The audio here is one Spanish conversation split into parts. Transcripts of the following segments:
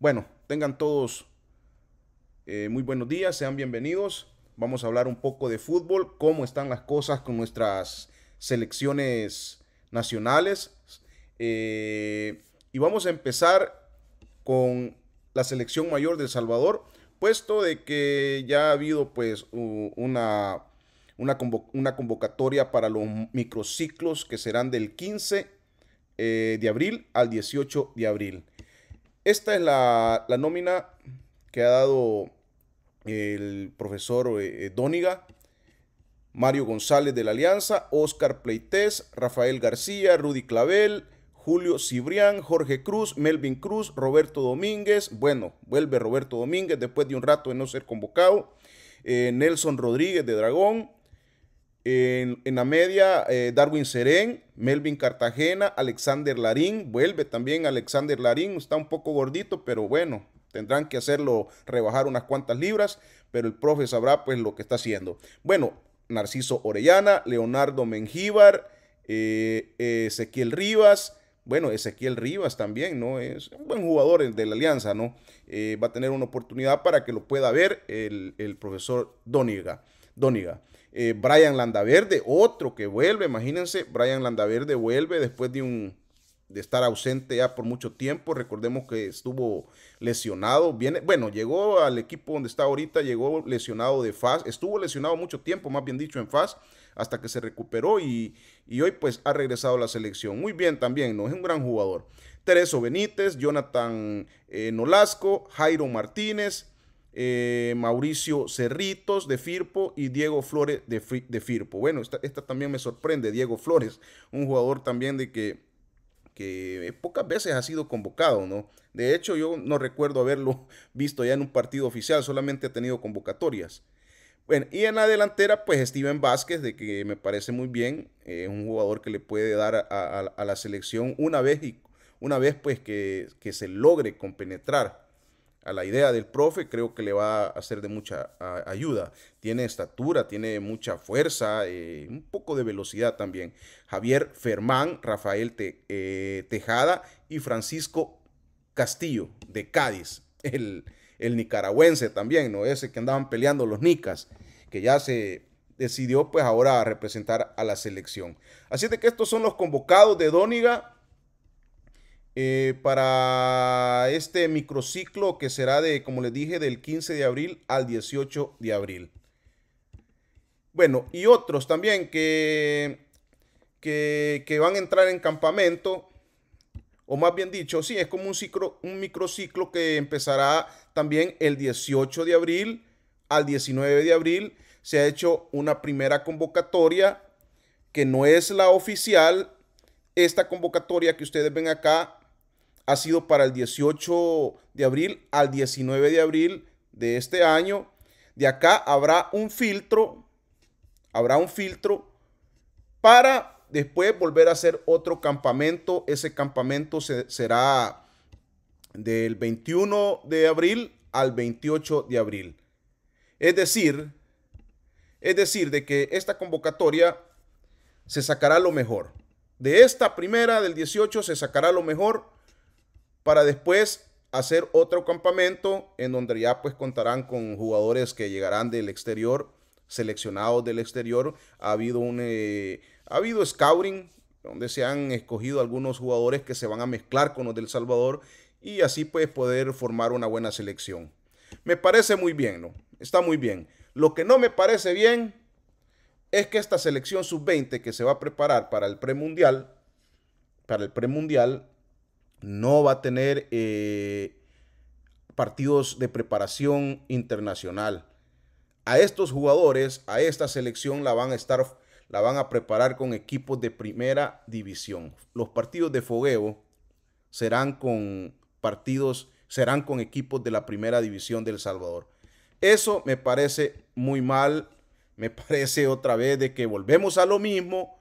Bueno, tengan todos eh, muy buenos días, sean bienvenidos. Vamos a hablar un poco de fútbol, cómo están las cosas con nuestras selecciones nacionales. Eh, y vamos a empezar con la selección mayor de El Salvador, puesto de que ya ha habido pues una, una, convocatoria para los microciclos que serán del 15 eh, de abril al 18 de abril. Esta es la, nómina que ha dado el profesor eh, eh, Dóniga, Mario González de la Alianza, Oscar Pleites, Rafael García, Rudy Clavel, Julio Cibrián, Jorge Cruz, Melvin Cruz, Roberto Domínguez. Bueno, vuelve Roberto Domínguez después de un rato de no ser convocado. Eh, Nelson Rodríguez de Dragón, en, la media, eh, Darwin Serén, Melvin Cartagena, Alexander Larín, vuelve también Alexander Larín, está un poco gordito, pero bueno, tendrán que hacerlo rebajar unas cuantas libras, pero el profe sabrá pues lo que está haciendo. Bueno, Narciso Orellana, Leonardo Mengíbar, eh, Ezequiel Rivas, bueno, Ezequiel Rivas también, ¿no? Es un buen jugador de la Alianza, ¿no? Eh, va a tener una oportunidad para que lo pueda ver el, el profesor Dóniga. Doniga. Eh, Brian Landaverde, otro que vuelve, imagínense, Brian Landaverde vuelve después de un de estar ausente ya por mucho tiempo, recordemos que estuvo lesionado, viene, bueno, llegó al equipo donde está ahorita, llegó lesionado de faz estuvo lesionado mucho tiempo, más bien dicho, en faz hasta que se recuperó y, y hoy pues ha regresado a la selección. Muy bien también, ¿no? Es un gran jugador. Tereso Benítez, Jonathan eh, Nolasco, Jairo Martínez, eh, Mauricio Cerritos de Firpo y Diego Flores de, Firpo. Bueno, esta, también me sorprende, Diego Flores, un jugador también de que, que pocas veces ha sido convocado, ¿no? De hecho, yo no recuerdo haberlo visto ya en un partido oficial, solamente ha tenido convocatorias. Bueno, y en la delantera, pues Steven Vázquez, de que me parece muy bien, es eh, un jugador que le puede dar a, la selección una vez y una vez pues que, que se logre compenetrar a la idea del profe, creo que le va a ser de mucha ayuda. Tiene estatura, tiene mucha fuerza, eh, un poco de velocidad también. Javier Fermán, Rafael eh, Tejada y Francisco Castillo de Cádiz, el, nicaragüense también, ¿no? Ese que andaban peleando los nicas, que ya se decidió pues ahora a representar a la selección. Así de que estos son los convocados de Dóniga eh, para este microciclo que será de, como les dije, del 15 de abril al 18 de abril. Bueno, y otros también que, que, van a entrar en campamento, o más bien dicho, sí, es como un, ciclo, un microciclo que empezará también el 18 de abril al 19 de abril. Se ha hecho una primera convocatoria que no es la oficial. Esta convocatoria que ustedes ven acá ha sido para el 18 de abril al 19 de abril de este año. De acá habrá un filtro, habrá un filtro para después volver a hacer otro campamento. Ese campamento será del 21 de abril al 28 de abril. Es decir, es decir, de que esta convocatoria se sacará lo mejor. De esta primera del 18 se sacará lo mejor para después hacer otro campamento en donde ya pues contarán con jugadores que llegarán del exterior, seleccionados del exterior. Ha habido un eh, ha habido scouting donde se han escogido algunos jugadores que se van a mezclar con los del Salvador y así pues poder formar una buena selección. Me parece muy bien, ¿no? Está muy bien. Lo que no me parece bien es que esta selección sub-20 que se va a preparar para el premundial, para el premundial, no va a tener eh, partidos de preparación internacional. A estos jugadores, a esta selección la van a estar la van a preparar con equipos de primera división. Los partidos de fogueo serán con partidos serán con equipos de la primera división del Salvador. Eso me parece muy mal, me parece otra vez de que volvemos a lo mismo,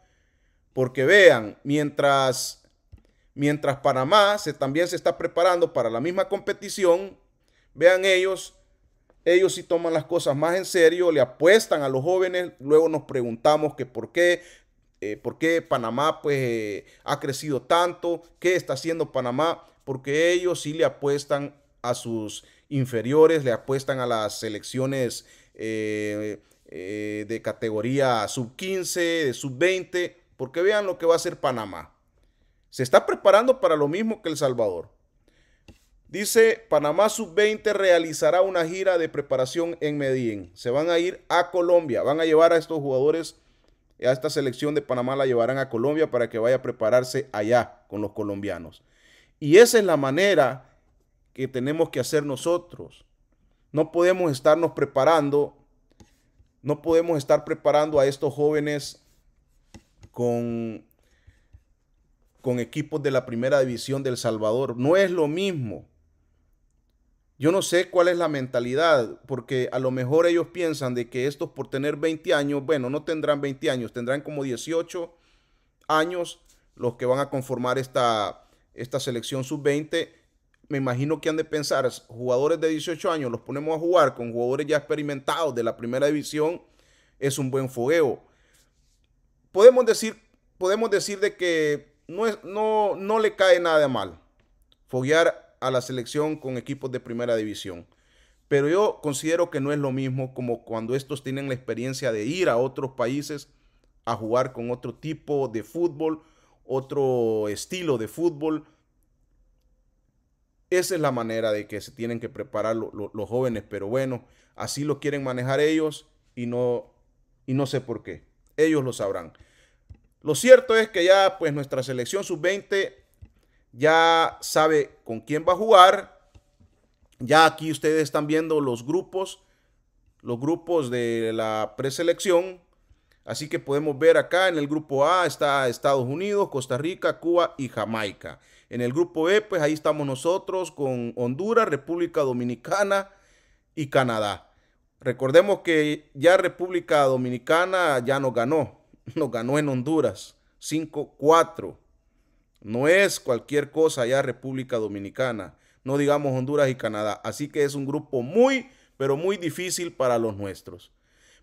porque vean, mientras mientras Panamá se, también se está preparando para la misma competición. Vean ellos, ellos sí toman las cosas más en serio, le apuestan a los jóvenes, luego nos preguntamos que por qué eh, por qué Panamá pues, eh, ha crecido tanto, qué está haciendo Panamá, porque ellos sí le apuestan a sus inferiores, le apuestan a las selecciones eh, de categoría sub 15, de sub 20, porque vean lo que va a hacer Panamá. Se está preparando para lo mismo que El Salvador. Dice, Panamá Sub-20 realizará una gira de preparación en Medellín. Se van a ir a Colombia, van a llevar a estos jugadores, a esta selección de Panamá la llevarán a Colombia para que vaya a prepararse allá con los colombianos. Y esa es la manera que tenemos que hacer nosotros. No podemos estarnos preparando, no podemos estar preparando a estos jóvenes con con equipos de la primera división del Salvador. No es lo mismo. Yo no sé cuál es la mentalidad, porque a lo mejor ellos piensan de que estos por tener 20 años, bueno, no tendrán 20 años, tendrán como 18 años los que van a conformar esta, esta selección sub-20. Me imagino que han de pensar, jugadores de 18 años, los ponemos a jugar con jugadores ya experimentados de la primera división, es un buen fogueo. Podemos decir, podemos decir de que no, no, le cae nada mal foguear a la selección con equipos de primera división. Pero yo considero que no es lo mismo como cuando estos tienen la experiencia de ir a otros países a jugar con otro tipo de fútbol, otro estilo de fútbol. Esa es la manera de que se tienen que preparar los jóvenes, pero bueno, así lo quieren manejar ellos y no, y no sé por qué. Ellos lo sabrán. Lo cierto es que ya pues nuestra selección sub-20 ya sabe con quién va a jugar. Ya aquí ustedes están viendo los grupos, los grupos de la preselección. Así que podemos ver acá en el grupo A está Estados Unidos, Costa Rica, Cuba y Jamaica. En el grupo B, pues ahí estamos nosotros con Honduras, República Dominicana y Canadá. Recordemos que ya República Dominicana ya nos ganó nos ganó en Honduras 5-4. No es cualquier cosa ya República Dominicana, no digamos Honduras y Canadá. Así que es un grupo muy, pero muy difícil para los nuestros.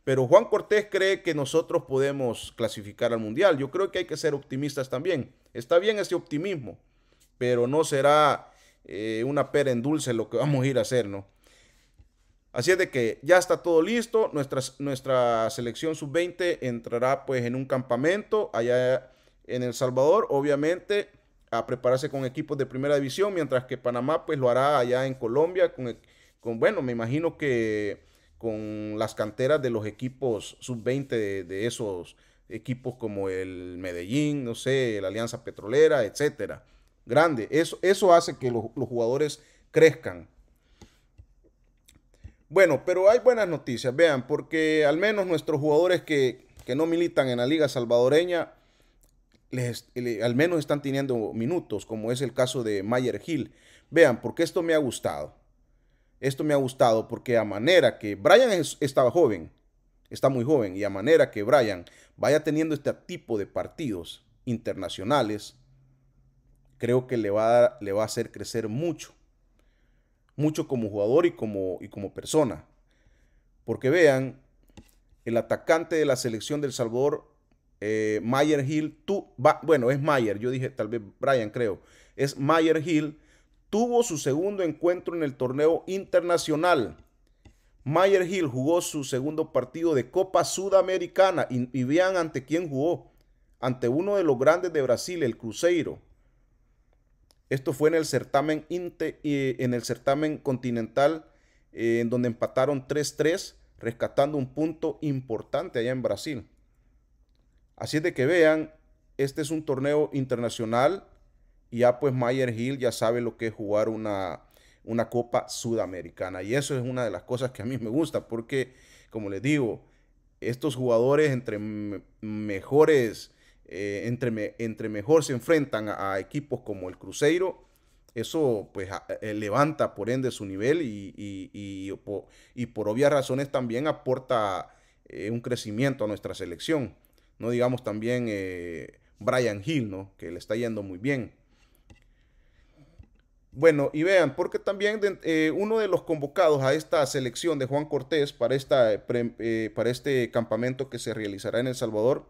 Pero Juan Cortés cree que nosotros podemos clasificar al Mundial. Yo creo que hay que ser optimistas también. Está bien ese optimismo, pero no será eh, una pera en dulce lo que vamos a ir a hacer, ¿no? Así es de que ya está todo listo. Nuestra, nuestra selección sub-20 entrará pues en un campamento allá en El Salvador, obviamente, a prepararse con equipos de primera división, mientras que Panamá pues lo hará allá en Colombia con, e-, bueno, me imagino que con las canteras de los equipos sub-20 de, esos equipos como el Medellín, no sé, la Alianza Petrolera, etcétera. Grande. Eso, eso hace que los jugadores crezcan bueno, pero hay buenas noticias, vean, porque al menos nuestros jugadores que, no militan en la liga salvadoreña, les, al menos están teniendo minutos, como es el caso de Mayer Hill. Vean, porque esto me ha gustado. Esto me ha gustado porque a manera que Brian estaba joven, está muy joven, y a manera que Brian vaya teniendo este tipo de partidos internacionales, creo que le va le va a hacer crecer mucho mucho como jugador y como, y como persona. Porque vean, el atacante de la selección del Salvador, eh, Mayer Hill, bueno, es Mayer, yo dije tal vez Brian, creo, es Mayer Hill, tuvo su segundo encuentro en el torneo internacional. Mayer Hill jugó su segundo partido de Copa Sudamericana y, y vean ante quién jugó, ante uno de los grandes de Brasil, el Cruzeiro. Esto fue en el certamen, en el certamen continental, eh, en donde empataron 3-3, rescatando un punto importante allá en Brasil. Así es de que vean, este es un torneo internacional y ya pues Mayer Hill ya sabe lo que es jugar una, una Copa Sudamericana. Y eso es una de las cosas que a mí me gusta, porque como les digo, estos jugadores entre mejores eh, entre, mejor se enfrentan a, equipos como el Cruzeiro, eso pues eh, levanta por ende su nivel y, y, por, obvias razones también aporta eh, un crecimiento a nuestra selección. No digamos también Brian Hill, ¿no? que le está yendo muy bien. Bueno, y vean, porque también uno de los convocados a esta selección de Juan Cortés para, esta, para este campamento que se realizará en El Salvador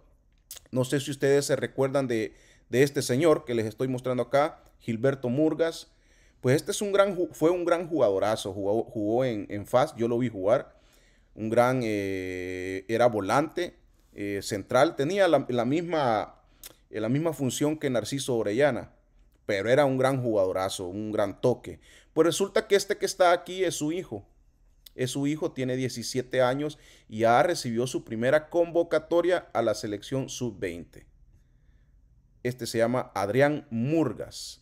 no sé si ustedes se recuerdan de, este señor que les estoy mostrando acá, Gilberto Murgas. Pues este es un gran, fue un gran jugadorazo, jugó, en, en FAS, yo lo vi jugar. Un gran, eh, era volante, eh, central, tenía la, misma, eh, la misma función que Narciso Orellana, pero era un gran jugadorazo, un gran toque. Pues resulta que este que está aquí es su hijo, es su hijo, tiene 17 años y ha recibió su primera convocatoria a la selección sub-20. Este se llama Adrián Murgas.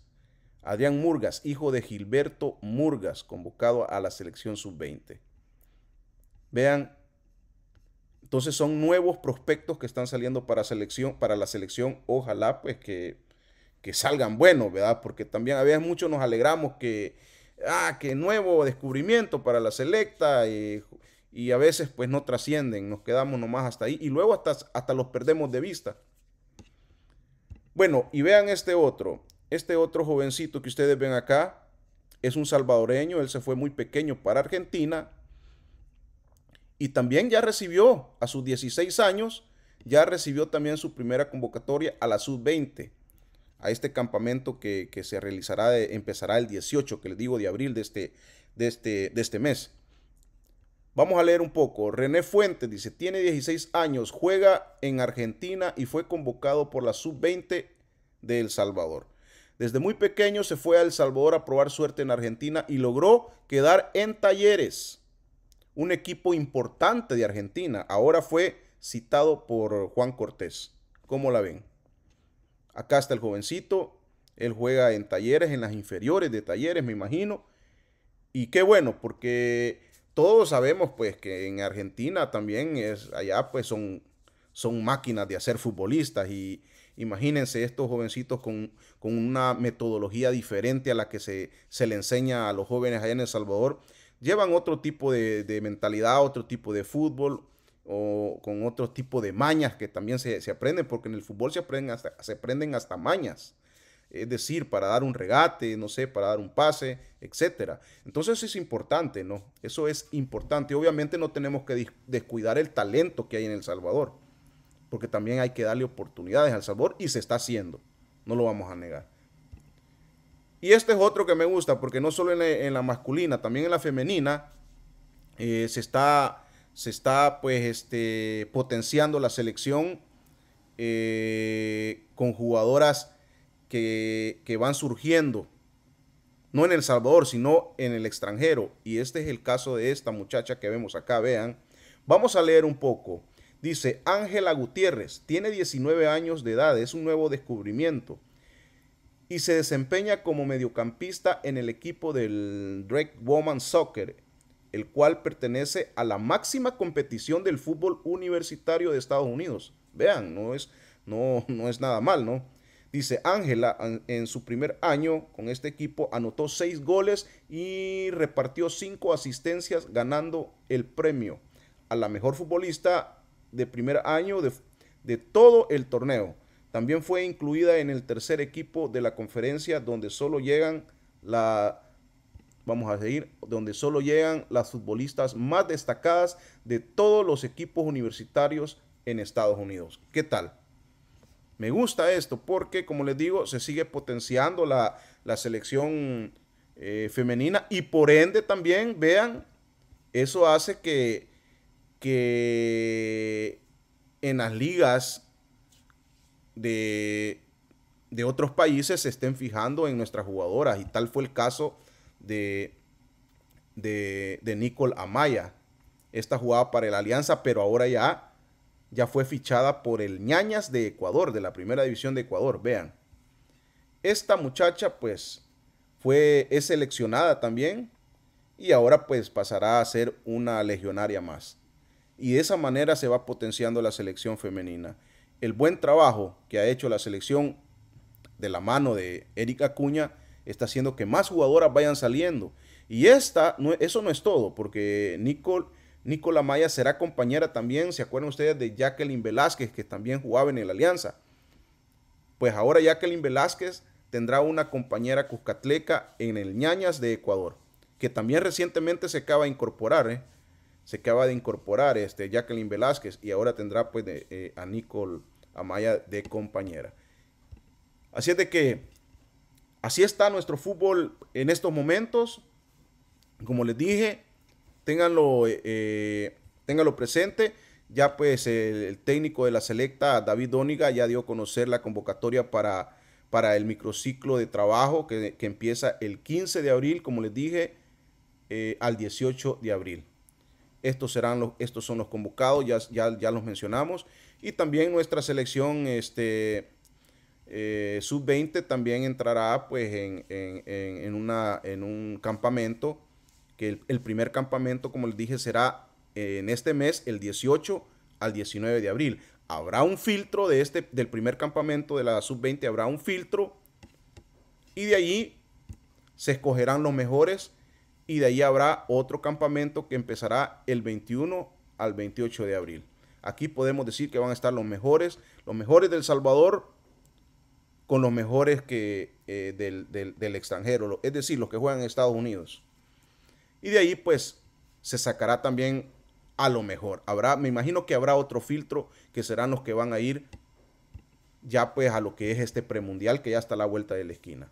Adrián Murgas, hijo de Gilberto Murgas, convocado a la selección sub-20. Vean, entonces son nuevos prospectos que están saliendo para, selección, para la selección. Ojalá pues que, que salgan buenos, ¿verdad? Porque también a veces muchos nos alegramos que, ah, qué nuevo descubrimiento para la selecta y, a veces pues no trascienden, nos quedamos nomás hasta ahí y luego hasta, hasta los perdemos de vista. Bueno, y vean este otro, este otro jovencito que ustedes ven acá, es un salvadoreño, él se fue muy pequeño para Argentina y también ya recibió a sus 16 años, ya recibió también su primera convocatoria a la sub-20 a este campamento que, que se realizará, empezará el 18, que les digo, de abril de este, de, este, de este mes. Vamos a leer un poco. René Fuentes dice, tiene 16 años, juega en Argentina y fue convocado por la sub-20 de El Salvador. Desde muy pequeño se fue a El Salvador a probar suerte en Argentina y logró quedar en talleres, un equipo importante de Argentina. Ahora fue citado por Juan Cortés. ¿Cómo la ven? Acá está el jovencito. Él juega en talleres, en las inferiores de talleres, me imagino. Y qué bueno, porque todos sabemos pues que en Argentina también es, allá pues son, son máquinas de hacer futbolistas y imagínense estos jovencitos con, una metodología diferente a la que se, le enseña a los jóvenes allá en El Salvador, llevan otro tipo de, de mentalidad, otro tipo de fútbol, o con otro tipo de mañas que también se, aprenden, porque en el fútbol se aprenden hasta, se aprenden hasta mañas. Es decir, para dar un regate, no sé, para dar un pase, etc. Entonces es importante, ¿no? Eso es importante. Obviamente no tenemos que descuidar el talento que hay en El Salvador, porque también hay que darle oportunidades al Salvador y se está haciendo. No lo vamos a negar. Y este es otro que me gusta, porque no solo en, la, masculina, también en la femenina eh, se está se está pues este, potenciando la selección eh, con jugadoras que, que, van surgiendo, no en El Salvador, sino en el extranjero. Y este es el caso de esta muchacha que vemos acá, vean. Vamos a leer un poco. Dice Ángela Gutiérrez, tiene 19 años de edad, es un nuevo descubrimiento y se desempeña como mediocampista en el equipo del Drake Woman Soccer el cual pertenece a la máxima competición del fútbol universitario de Estados Unidos. Vean, no es, no, no es nada mal, ¿no? Dice Ángela, en su primer año con este equipo anotó seis goles y repartió cinco asistencias ganando el premio a la mejor futbolista de primer año de, de todo el torneo. También fue incluida en el tercer equipo de la conferencia donde solo llegan la Vamos a seguir donde solo llegan las futbolistas más destacadas de todos los equipos universitarios en Estados Unidos. ¿Qué tal? Me gusta esto porque, como les digo, se sigue potenciando la, selección eh, femenina y por ende también, vean, eso hace que, en las ligas de, de otros países se estén fijando en nuestras jugadoras y tal fue el caso de, de, Nicole Amaya. Esta jugaba para el Alianza, pero ahora ya, ya fue fichada por el Ñañas de Ecuador, de la primera división de Ecuador. Vean. Esta muchacha, pues, fue, es seleccionada también y ahora pues pasará a ser una legionaria más. Y de esa manera se va potenciando la selección femenina. El buen trabajo que ha hecho la selección de la mano de Erika Cuña está haciendo que más jugadoras vayan saliendo. Y esta, no, eso no es todo, porque Nicole, Nicola será compañera también, ¿se acuerdan ustedes de Jacqueline Velázquez, que también jugaba en el Alianza? Pues ahora Jacqueline Velázquez tendrá una compañera cuscatleca en el Ñañas de Ecuador, que también recientemente se acaba de incorporar, ¿eh? se acaba de incorporar este, Jacqueline Velázquez y ahora tendrá pues eh, a Nicole Amaya de compañera. Así es de que así está nuestro fútbol en estos momentos. Como les dije, ténganlo, eh, eh, presente. Ya pues el, técnico de la selecta, David Dóniga, ya dio a conocer la convocatoria para, para el microciclo de trabajo que, empieza el 15 de abril, como les dije, eh, al 18 de abril. Estos, serán los, estos son los convocados, ya, ya, ya los mencionamos. Y también nuestra selección este, eh, Sub-20 también entrará pues en, un campamento, que el, primer campamento, como les dije, será eh, en este mes, el 18 al 19 de abril. Habrá un filtro de este, del primer campamento de la Sub-20, habrá un filtro y de allí se escogerán los mejores y de ahí habrá otro campamento que empezará el 21 al 28 de abril. Aquí podemos decir que van a estar los mejores, los mejores del Salvador, con los mejores que, eh, del, del, extranjero, es decir, los que juegan en Estados Unidos. Y de ahí, pues, se sacará también a lo mejor. Habrá, me imagino que habrá otro filtro que serán los que van a ir ya pues a lo que es este premundial que ya está a la vuelta de la esquina.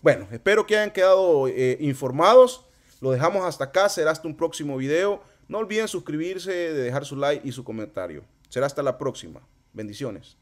Bueno, espero que hayan quedado eh, informados. Lo dejamos hasta acá. Será hasta un próximo video. No olviden suscribirse, de dejar su like y su comentario. Será hasta la próxima. Bendiciones.